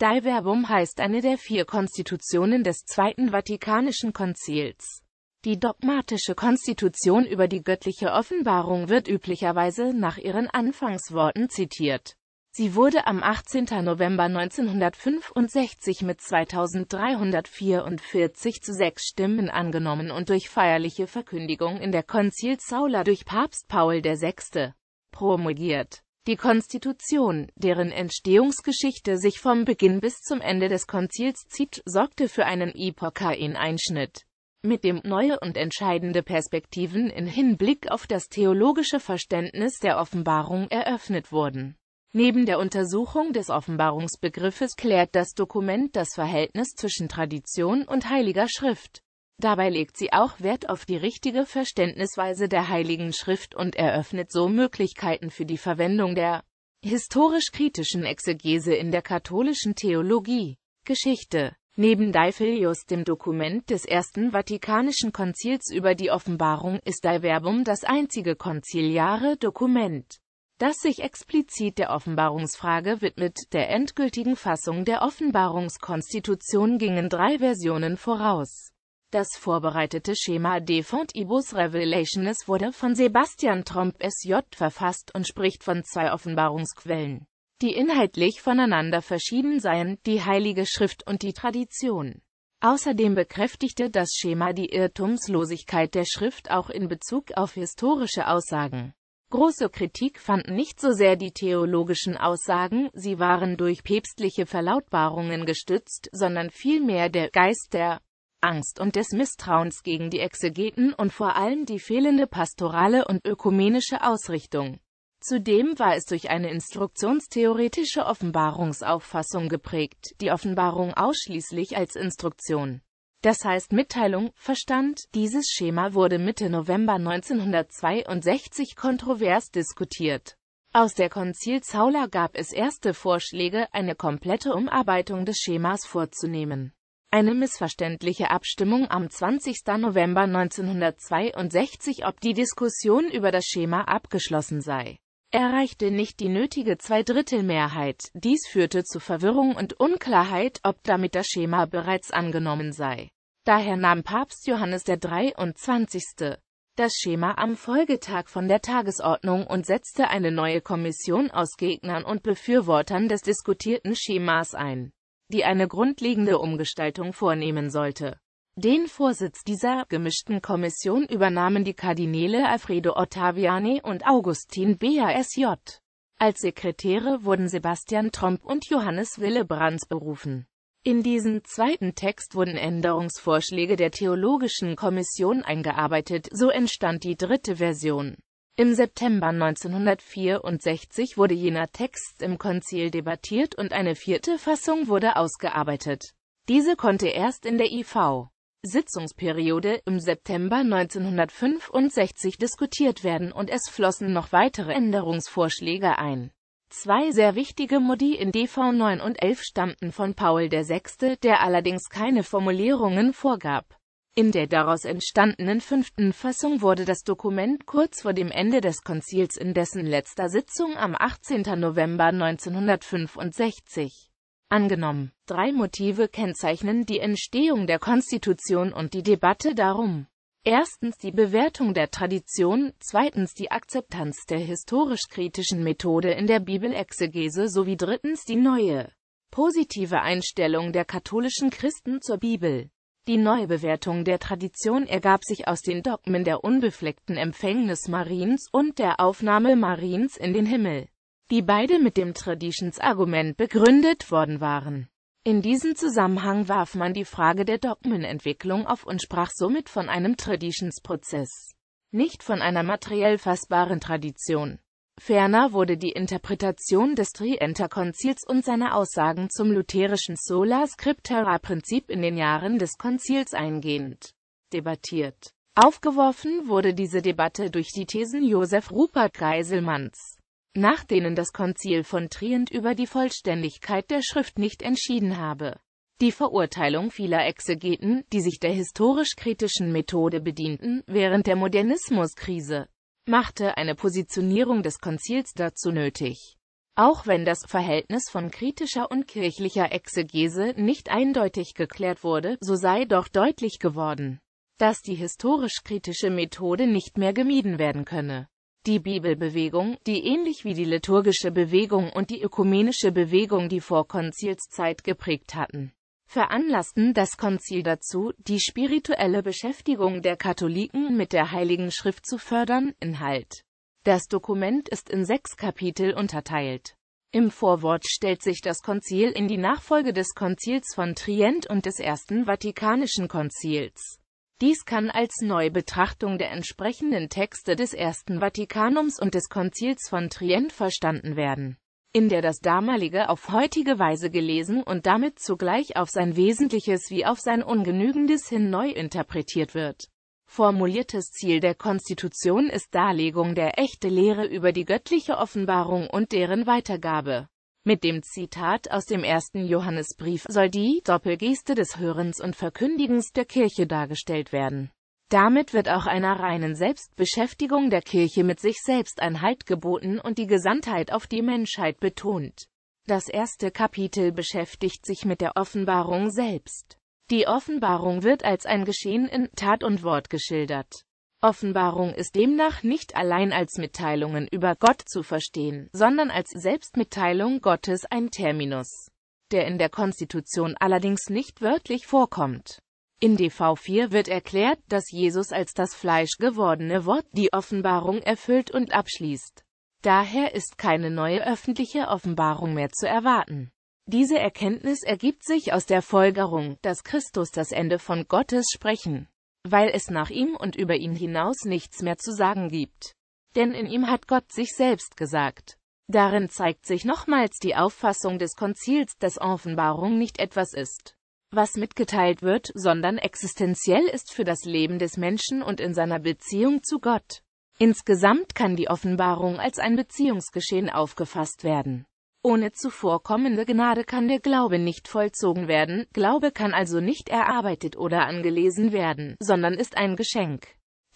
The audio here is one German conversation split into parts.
Dalverbum heißt eine der vier Konstitutionen des Zweiten Vatikanischen Konzils. Die dogmatische Konstitution über die göttliche Offenbarung wird üblicherweise nach ihren Anfangsworten zitiert. Sie wurde am 18. November 1965 mit 2344 zu sechs Stimmen angenommen und durch feierliche Verkündigung in der Konzilsaula durch Papst Paul VI. promulgiert. Die Konstitution, deren Entstehungsgeschichte sich vom Beginn bis zum Ende des Konzils zieht, sorgte für einen epochalen Einschnitt, mit dem neue und entscheidende Perspektiven in Hinblick auf das theologische Verständnis der Offenbarung eröffnet wurden. Neben der Untersuchung des Offenbarungsbegriffes klärt das Dokument das Verhältnis zwischen Tradition und Heiliger Schrift. Dabei legt sie auch Wert auf die richtige Verständnisweise der Heiligen Schrift und eröffnet so Möglichkeiten für die Verwendung der historisch-kritischen Exegese in der katholischen Theologie. Geschichte Neben Daifilius dem Dokument des Ersten Vatikanischen Konzils über die Offenbarung ist Diverbum das einzige konziliare Dokument, das sich explizit der Offenbarungsfrage widmet. Der endgültigen Fassung der Offenbarungskonstitution gingen drei Versionen voraus. Das vorbereitete Schema D von Ibus Revelationes wurde von Sebastian Tromp SJ verfasst und spricht von zwei Offenbarungsquellen, die inhaltlich voneinander verschieden seien, die Heilige Schrift und die Tradition. Außerdem bekräftigte das Schema die Irrtumslosigkeit der Schrift auch in Bezug auf historische Aussagen. Große Kritik fanden nicht so sehr die theologischen Aussagen, sie waren durch päpstliche Verlautbarungen gestützt, sondern vielmehr der Geist der Angst und des Misstrauens gegen die Exegeten und vor allem die fehlende pastorale und ökumenische Ausrichtung. Zudem war es durch eine instruktionstheoretische Offenbarungsauffassung geprägt, die Offenbarung ausschließlich als Instruktion, das heißt Mitteilung, verstand. Dieses Schema wurde Mitte November 1962 kontrovers diskutiert. Aus der Konzil Konzilshaula gab es erste Vorschläge, eine komplette Umarbeitung des Schemas vorzunehmen. Eine missverständliche Abstimmung am 20. November 1962, ob die Diskussion über das Schema abgeschlossen sei, erreichte nicht die nötige Zweidrittelmehrheit. Dies führte zu Verwirrung und Unklarheit, ob damit das Schema bereits angenommen sei. Daher nahm Papst Johannes der 23. das Schema am Folgetag von der Tagesordnung und setzte eine neue Kommission aus Gegnern und Befürwortern des diskutierten Schemas ein die eine grundlegende Umgestaltung vornehmen sollte. Den Vorsitz dieser gemischten Kommission übernahmen die Kardinäle Alfredo Ottaviani und Augustin BASJ. Als Sekretäre wurden Sebastian Tromp und Johannes Willebrands berufen. In diesen zweiten Text wurden Änderungsvorschläge der Theologischen Kommission eingearbeitet, so entstand die dritte Version. Im September 1964 wurde jener Text im Konzil debattiert und eine vierte Fassung wurde ausgearbeitet. Diese konnte erst in der IV. Sitzungsperiode im September 1965 diskutiert werden und es flossen noch weitere Änderungsvorschläge ein. Zwei sehr wichtige Modi in DV 9 und 11 stammten von Paul VI., der allerdings keine Formulierungen vorgab. In der daraus entstandenen fünften Fassung wurde das Dokument kurz vor dem Ende des Konzils in dessen letzter Sitzung am 18. November 1965 angenommen. Drei Motive kennzeichnen die Entstehung der Konstitution und die Debatte darum. Erstens die Bewertung der Tradition, zweitens die Akzeptanz der historisch-kritischen Methode in der Bibelexegese sowie drittens die neue, positive Einstellung der katholischen Christen zur Bibel. Die Neubewertung der Tradition ergab sich aus den Dogmen der unbefleckten Empfängnis Mariens und der Aufnahme Mariens in den Himmel, die beide mit dem Traditions-Argument begründet worden waren. In diesem Zusammenhang warf man die Frage der Dogmenentwicklung auf und sprach somit von einem Traditionsprozess, nicht von einer materiell fassbaren Tradition. Ferner wurde die Interpretation des Trienter-Konzils und seiner Aussagen zum lutherischen Sola Scriptura-Prinzip in den Jahren des Konzils eingehend debattiert. Aufgeworfen wurde diese Debatte durch die Thesen Josef Rupert Geiselmanns, nach denen das Konzil von Trient über die Vollständigkeit der Schrift nicht entschieden habe. Die Verurteilung vieler Exegeten, die sich der historisch-kritischen Methode bedienten, während der Modernismuskrise machte eine Positionierung des Konzils dazu nötig. Auch wenn das Verhältnis von kritischer und kirchlicher Exegese nicht eindeutig geklärt wurde, so sei doch deutlich geworden, dass die historisch-kritische Methode nicht mehr gemieden werden könne. Die Bibelbewegung, die ähnlich wie die liturgische Bewegung und die ökumenische Bewegung die Vorkonzilszeit geprägt hatten, veranlassten das Konzil dazu, die spirituelle Beschäftigung der Katholiken mit der Heiligen Schrift zu fördern. Inhalt Das Dokument ist in sechs Kapitel unterteilt. Im Vorwort stellt sich das Konzil in die Nachfolge des Konzils von Trient und des Ersten Vatikanischen Konzils. Dies kann als Neubetrachtung der entsprechenden Texte des Ersten Vatikanums und des Konzils von Trient verstanden werden in der das damalige auf heutige Weise gelesen und damit zugleich auf sein Wesentliches wie auf sein Ungenügendes hin neu interpretiert wird. Formuliertes Ziel der Konstitution ist Darlegung der echte Lehre über die göttliche Offenbarung und deren Weitergabe. Mit dem Zitat aus dem ersten Johannesbrief soll die Doppelgeste des Hörens und Verkündigens der Kirche dargestellt werden. Damit wird auch einer reinen Selbstbeschäftigung der Kirche mit sich selbst ein Halt geboten und die Gesandtheit auf die Menschheit betont. Das erste Kapitel beschäftigt sich mit der Offenbarung selbst. Die Offenbarung wird als ein Geschehen in Tat und Wort geschildert. Offenbarung ist demnach nicht allein als Mitteilungen über Gott zu verstehen, sondern als Selbstmitteilung Gottes ein Terminus, der in der Konstitution allerdings nicht wörtlich vorkommt. In DV4 wird erklärt, dass Jesus als das Fleisch gewordene Wort die Offenbarung erfüllt und abschließt. Daher ist keine neue öffentliche Offenbarung mehr zu erwarten. Diese Erkenntnis ergibt sich aus der Folgerung, dass Christus das Ende von Gottes Sprechen, weil es nach ihm und über ihn hinaus nichts mehr zu sagen gibt. Denn in ihm hat Gott sich selbst gesagt. Darin zeigt sich nochmals die Auffassung des Konzils, dass Offenbarung nicht etwas ist, was mitgeteilt wird, sondern existenziell ist für das Leben des Menschen und in seiner Beziehung zu Gott. Insgesamt kann die Offenbarung als ein Beziehungsgeschehen aufgefasst werden. Ohne zuvorkommende Gnade kann der Glaube nicht vollzogen werden, Glaube kann also nicht erarbeitet oder angelesen werden, sondern ist ein Geschenk.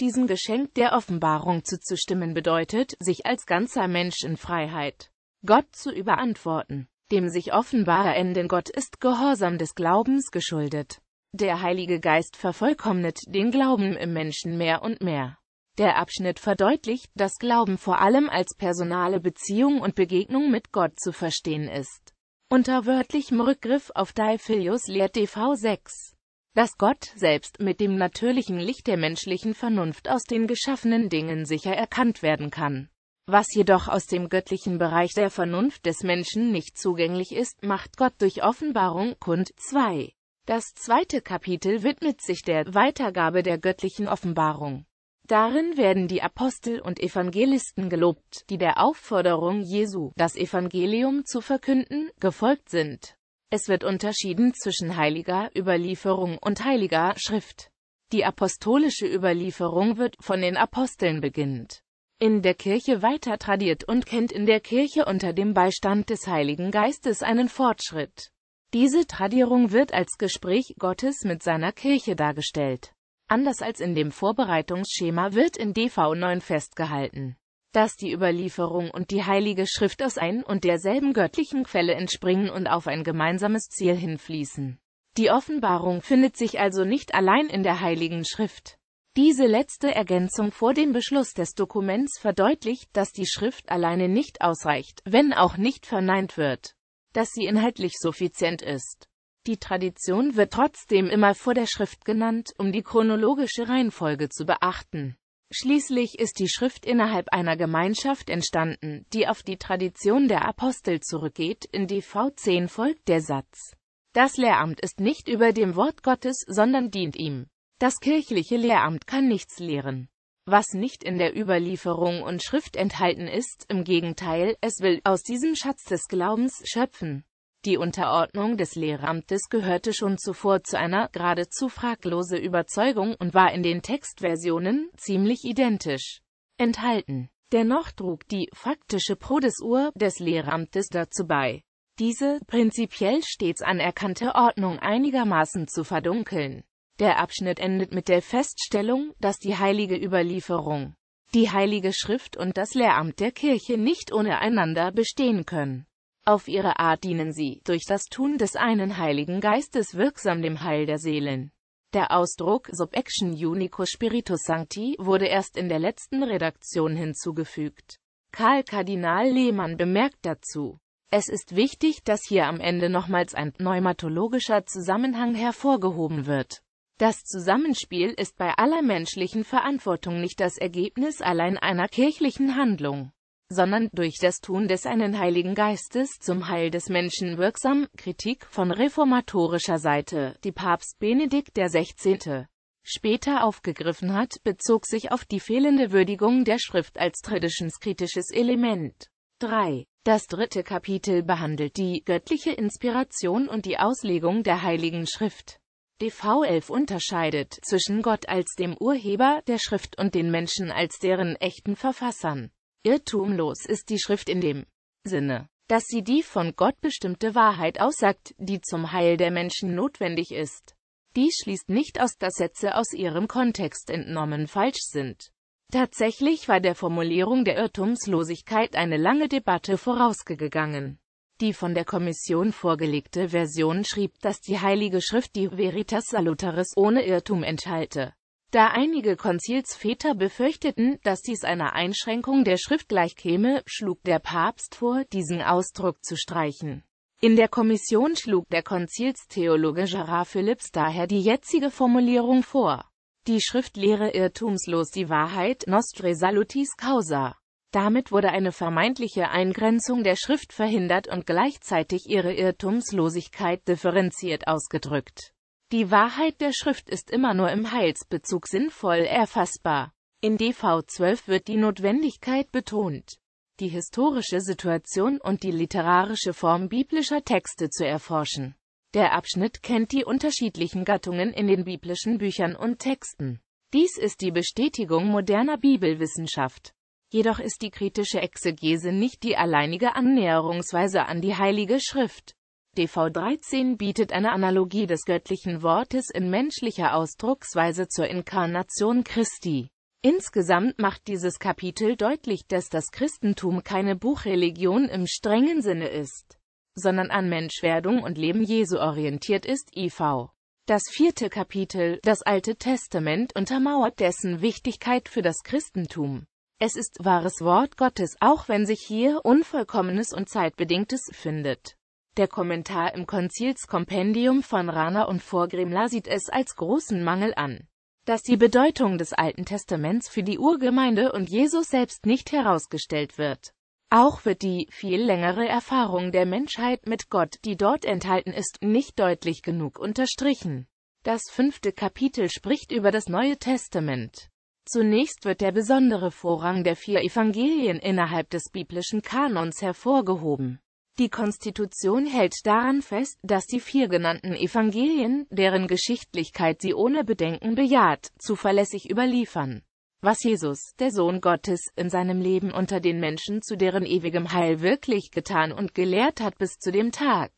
Diesem Geschenk der Offenbarung zuzustimmen bedeutet, sich als ganzer Mensch in Freiheit Gott zu überantworten dem sich offenbar enden Gott ist Gehorsam des Glaubens geschuldet. Der Heilige Geist vervollkommnet den Glauben im Menschen mehr und mehr. Der Abschnitt verdeutlicht, dass Glauben vor allem als personale Beziehung und Begegnung mit Gott zu verstehen ist. Unter wörtlichem Rückgriff auf Philius lehrt DV 6, dass Gott selbst mit dem natürlichen Licht der menschlichen Vernunft aus den geschaffenen Dingen sicher erkannt werden kann. Was jedoch aus dem göttlichen Bereich der Vernunft des Menschen nicht zugänglich ist, macht Gott durch Offenbarung kund. 2. Das zweite Kapitel widmet sich der Weitergabe der göttlichen Offenbarung. Darin werden die Apostel und Evangelisten gelobt, die der Aufforderung Jesu, das Evangelium zu verkünden, gefolgt sind. Es wird unterschieden zwischen heiliger Überlieferung und heiliger Schrift. Die apostolische Überlieferung wird von den Aposteln beginnt in der Kirche weiter tradiert und kennt in der Kirche unter dem Beistand des Heiligen Geistes einen Fortschritt. Diese Tradierung wird als Gespräch Gottes mit seiner Kirche dargestellt. Anders als in dem Vorbereitungsschema wird in DV9 festgehalten, dass die Überlieferung und die Heilige Schrift aus ein und derselben göttlichen Quelle entspringen und auf ein gemeinsames Ziel hinfließen. Die Offenbarung findet sich also nicht allein in der Heiligen Schrift. Diese letzte Ergänzung vor dem Beschluss des Dokuments verdeutlicht, dass die Schrift alleine nicht ausreicht, wenn auch nicht verneint wird, dass sie inhaltlich suffizient ist. Die Tradition wird trotzdem immer vor der Schrift genannt, um die chronologische Reihenfolge zu beachten. Schließlich ist die Schrift innerhalb einer Gemeinschaft entstanden, die auf die Tradition der Apostel zurückgeht, in DV 10 folgt der Satz. Das Lehramt ist nicht über dem Wort Gottes, sondern dient ihm. Das kirchliche Lehramt kann nichts lehren, was nicht in der Überlieferung und Schrift enthalten ist, im Gegenteil, es will aus diesem Schatz des Glaubens schöpfen. Die Unterordnung des Lehramtes gehörte schon zuvor zu einer geradezu fraglose Überzeugung und war in den Textversionen ziemlich identisch enthalten. Dennoch trug die faktische Prodesur des Lehramtes dazu bei, diese prinzipiell stets anerkannte Ordnung einigermaßen zu verdunkeln. Der Abschnitt endet mit der Feststellung, dass die heilige Überlieferung, die heilige Schrift und das Lehramt der Kirche nicht ohne einander bestehen können. Auf ihre Art dienen sie, durch das Tun des einen Heiligen Geistes wirksam dem Heil der Seelen. Der Ausdruck Sub Action Unico Spiritus Sancti wurde erst in der letzten Redaktion hinzugefügt. Karl Kardinal Lehmann bemerkt dazu, es ist wichtig, dass hier am Ende nochmals ein pneumatologischer Zusammenhang hervorgehoben wird. Das Zusammenspiel ist bei aller menschlichen Verantwortung nicht das Ergebnis allein einer kirchlichen Handlung, sondern durch das Tun des einen Heiligen Geistes zum Heil des Menschen wirksam, Kritik von reformatorischer Seite, die Papst Benedikt XVI. später aufgegriffen hat, bezog sich auf die fehlende Würdigung der Schrift als traditionskritisches Element. 3. Das dritte Kapitel behandelt die göttliche Inspiration und die Auslegung der Heiligen Schrift. DV11 unterscheidet zwischen Gott als dem Urheber der Schrift und den Menschen als deren echten Verfassern. Irrtumlos ist die Schrift in dem Sinne, dass sie die von Gott bestimmte Wahrheit aussagt, die zum Heil der Menschen notwendig ist. Dies schließt nicht aus, dass Sätze aus ihrem Kontext entnommen falsch sind. Tatsächlich war der Formulierung der Irrtumslosigkeit eine lange Debatte vorausgegangen. Die von der Kommission vorgelegte Version schrieb, dass die Heilige Schrift die Veritas Salutaris ohne Irrtum enthalte. Da einige Konzilsväter befürchteten, dass dies einer Einschränkung der Schrift gleichkäme, schlug der Papst vor, diesen Ausdruck zu streichen. In der Kommission schlug der Konzilstheologe Gerard Phillips daher die jetzige Formulierung vor. Die Schrift lehre irrtumslos die Wahrheit Nostre Salutis Causa. Damit wurde eine vermeintliche Eingrenzung der Schrift verhindert und gleichzeitig ihre Irrtumslosigkeit differenziert ausgedrückt. Die Wahrheit der Schrift ist immer nur im Heilsbezug sinnvoll erfassbar. In DV 12 wird die Notwendigkeit betont, die historische Situation und die literarische Form biblischer Texte zu erforschen. Der Abschnitt kennt die unterschiedlichen Gattungen in den biblischen Büchern und Texten. Dies ist die Bestätigung moderner Bibelwissenschaft. Jedoch ist die kritische Exegese nicht die alleinige Annäherungsweise an die Heilige Schrift. DV 13 bietet eine Analogie des göttlichen Wortes in menschlicher Ausdrucksweise zur Inkarnation Christi. Insgesamt macht dieses Kapitel deutlich, dass das Christentum keine Buchreligion im strengen Sinne ist, sondern an Menschwerdung und Leben Jesu orientiert ist IV. Das vierte Kapitel, das Alte Testament, untermauert dessen Wichtigkeit für das Christentum. Es ist wahres Wort Gottes, auch wenn sich hier Unvollkommenes und Zeitbedingtes findet. Der Kommentar im Konzilskompendium von Rana und Vorgrimla sieht es als großen Mangel an, dass die Bedeutung des Alten Testaments für die Urgemeinde und Jesus selbst nicht herausgestellt wird. Auch wird die viel längere Erfahrung der Menschheit mit Gott, die dort enthalten ist, nicht deutlich genug unterstrichen. Das fünfte Kapitel spricht über das Neue Testament. Zunächst wird der besondere Vorrang der vier Evangelien innerhalb des biblischen Kanons hervorgehoben. Die Konstitution hält daran fest, dass die vier genannten Evangelien, deren Geschichtlichkeit sie ohne Bedenken bejaht, zuverlässig überliefern, was Jesus, der Sohn Gottes, in seinem Leben unter den Menschen zu deren ewigem Heil wirklich getan und gelehrt hat bis zu dem Tag,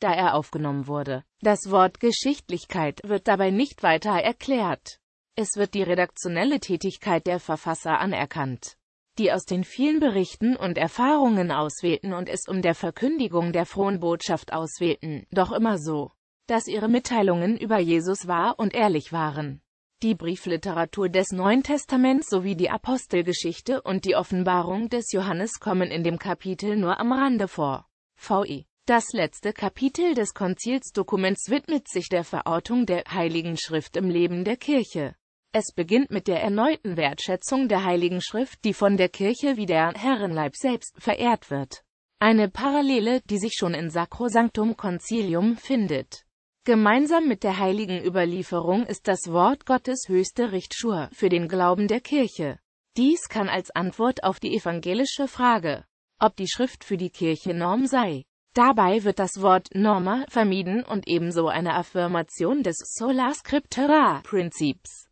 da er aufgenommen wurde. Das Wort Geschichtlichkeit wird dabei nicht weiter erklärt. Es wird die redaktionelle Tätigkeit der Verfasser anerkannt, die aus den vielen Berichten und Erfahrungen auswählten und es um der Verkündigung der frohen Botschaft auswählten, doch immer so, dass ihre Mitteilungen über Jesus wahr und ehrlich waren. Die Briefliteratur des Neuen Testaments sowie die Apostelgeschichte und die Offenbarung des Johannes kommen in dem Kapitel nur am Rande vor. VI. Das letzte Kapitel des Konzilsdokuments widmet sich der Verortung der Heiligen Schrift im Leben der Kirche. Es beginnt mit der erneuten Wertschätzung der Heiligen Schrift, die von der Kirche wie der Herrenleib selbst verehrt wird. Eine Parallele, die sich schon in Sacrosanctum Concilium findet. Gemeinsam mit der heiligen Überlieferung ist das Wort Gottes höchste Richtschur für den Glauben der Kirche. Dies kann als Antwort auf die evangelische Frage, ob die Schrift für die Kirche Norm sei, Dabei wird das Wort Norma vermieden und ebenso eine Affirmation des Sola Scriptura-Prinzips.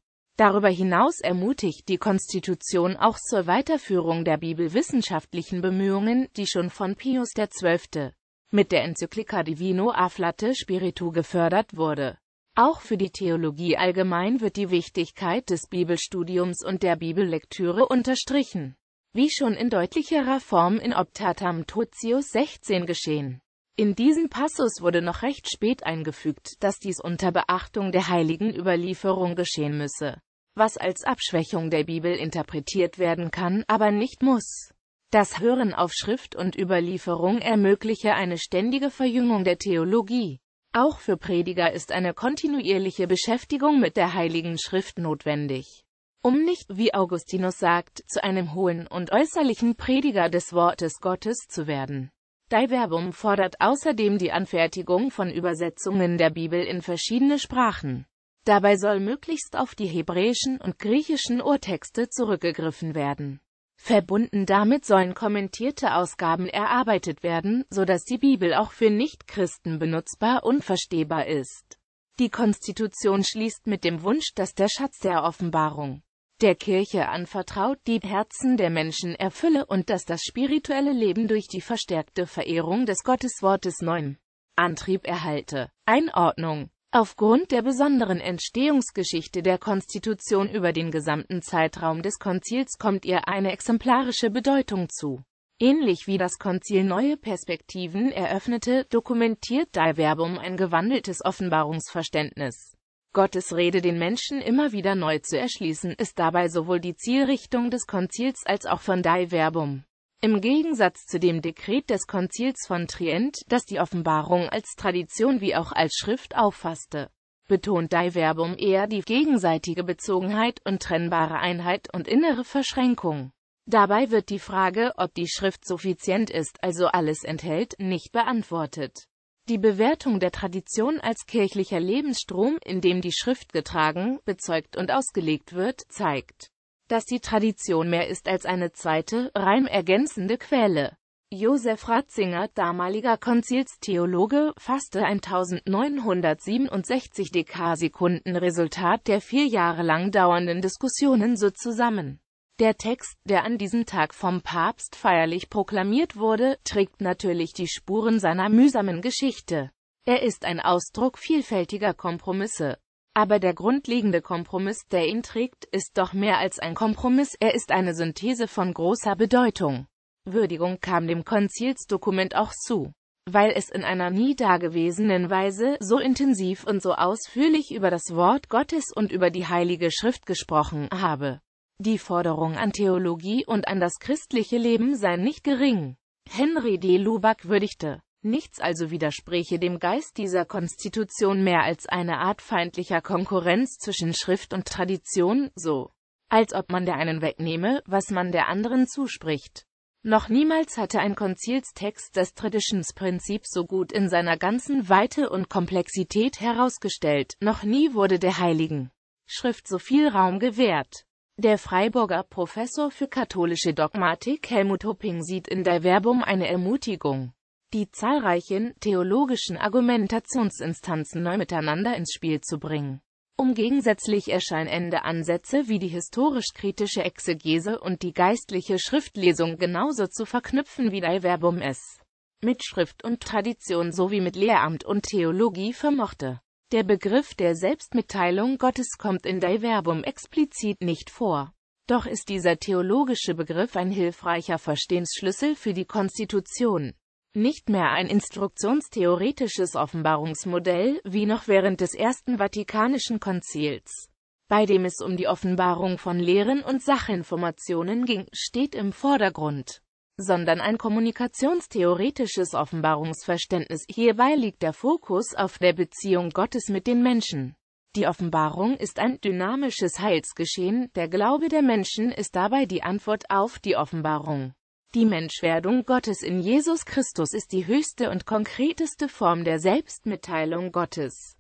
Darüber hinaus ermutigt die Konstitution auch zur Weiterführung der bibelwissenschaftlichen Bemühungen, die schon von Pius XII. mit der Enzyklika Divino Afflate Spiritu gefördert wurde. Auch für die Theologie allgemein wird die Wichtigkeit des Bibelstudiums und der Bibellektüre unterstrichen, wie schon in deutlicherer Form in Optatam Totius 16 geschehen. In diesen Passus wurde noch recht spät eingefügt, dass dies unter Beachtung der heiligen Überlieferung geschehen müsse was als Abschwächung der Bibel interpretiert werden kann, aber nicht muss. Das Hören auf Schrift und Überlieferung ermögliche eine ständige Verjüngung der Theologie. Auch für Prediger ist eine kontinuierliche Beschäftigung mit der Heiligen Schrift notwendig. Um nicht, wie Augustinus sagt, zu einem hohen und äußerlichen Prediger des Wortes Gottes zu werden. Dai fordert außerdem die Anfertigung von Übersetzungen der Bibel in verschiedene Sprachen. Dabei soll möglichst auf die hebräischen und griechischen Urtexte zurückgegriffen werden. Verbunden damit sollen kommentierte Ausgaben erarbeitet werden, so dass die Bibel auch für Nichtchristen benutzbar und verstehbar ist. Die Konstitution schließt mit dem Wunsch, dass der Schatz der Offenbarung der Kirche anvertraut, die Herzen der Menschen erfülle und dass das spirituelle Leben durch die verstärkte Verehrung des Gotteswortes neuen Antrieb erhalte. Einordnung Aufgrund der besonderen Entstehungsgeschichte der Konstitution über den gesamten Zeitraum des Konzils kommt ihr eine exemplarische Bedeutung zu. Ähnlich wie das Konzil neue Perspektiven eröffnete, dokumentiert Dai Verbum ein gewandeltes Offenbarungsverständnis. Gottes Rede den Menschen immer wieder neu zu erschließen, ist dabei sowohl die Zielrichtung des Konzils als auch von Dai Verbum. Im Gegensatz zu dem Dekret des Konzils von Trient, das die Offenbarung als Tradition wie auch als Schrift auffasste, betont Diverbum eher die gegenseitige Bezogenheit, und trennbare Einheit und innere Verschränkung. Dabei wird die Frage, ob die Schrift suffizient ist, also alles enthält, nicht beantwortet. Die Bewertung der Tradition als kirchlicher Lebensstrom, in dem die Schrift getragen, bezeugt und ausgelegt wird, zeigt, dass die Tradition mehr ist als eine zweite, rein ergänzende Quelle. Josef Ratzinger, damaliger Konzilstheologe, fasste 1967 Dekasekunden Resultat der vier Jahre lang dauernden Diskussionen so zusammen. Der Text, der an diesem Tag vom Papst feierlich proklamiert wurde, trägt natürlich die Spuren seiner mühsamen Geschichte. Er ist ein Ausdruck vielfältiger Kompromisse, aber der grundlegende Kompromiss, der ihn trägt, ist doch mehr als ein Kompromiss, er ist eine Synthese von großer Bedeutung. Würdigung kam dem Konzilsdokument auch zu, weil es in einer nie dagewesenen Weise so intensiv und so ausführlich über das Wort Gottes und über die Heilige Schrift gesprochen habe. Die Forderung an Theologie und an das christliche Leben sei nicht gering. Henry D. Luback würdigte Nichts also widerspräche dem Geist dieser Konstitution mehr als eine Art feindlicher Konkurrenz zwischen Schrift und Tradition, so als ob man der einen wegnehme, was man der anderen zuspricht. Noch niemals hatte ein Konzilstext das Traditionsprinzip so gut in seiner ganzen Weite und Komplexität herausgestellt, noch nie wurde der Heiligen Schrift so viel Raum gewährt. Der Freiburger Professor für katholische Dogmatik Helmut Hopping sieht in der Werbung eine Ermutigung die zahlreichen theologischen Argumentationsinstanzen neu miteinander ins Spiel zu bringen. Um gegensätzlich erscheinende Ansätze wie die historisch-kritische Exegese und die geistliche Schriftlesung genauso zu verknüpfen wie Dai Verbum es mit Schrift und Tradition sowie mit Lehramt und Theologie vermochte. Der Begriff der Selbstmitteilung Gottes kommt in Dai Verbum explizit nicht vor. Doch ist dieser theologische Begriff ein hilfreicher Verstehensschlüssel für die Konstitution nicht mehr ein instruktionstheoretisches Offenbarungsmodell, wie noch während des Ersten Vatikanischen Konzils, bei dem es um die Offenbarung von Lehren und Sachinformationen ging, steht im Vordergrund sondern ein kommunikationstheoretisches Offenbarungsverständnis. Hierbei liegt der Fokus auf der Beziehung Gottes mit den Menschen. Die Offenbarung ist ein dynamisches Heilsgeschehen, der Glaube der Menschen ist dabei die Antwort auf die Offenbarung. Die Menschwerdung Gottes in Jesus Christus ist die höchste und konkreteste Form der Selbstmitteilung Gottes.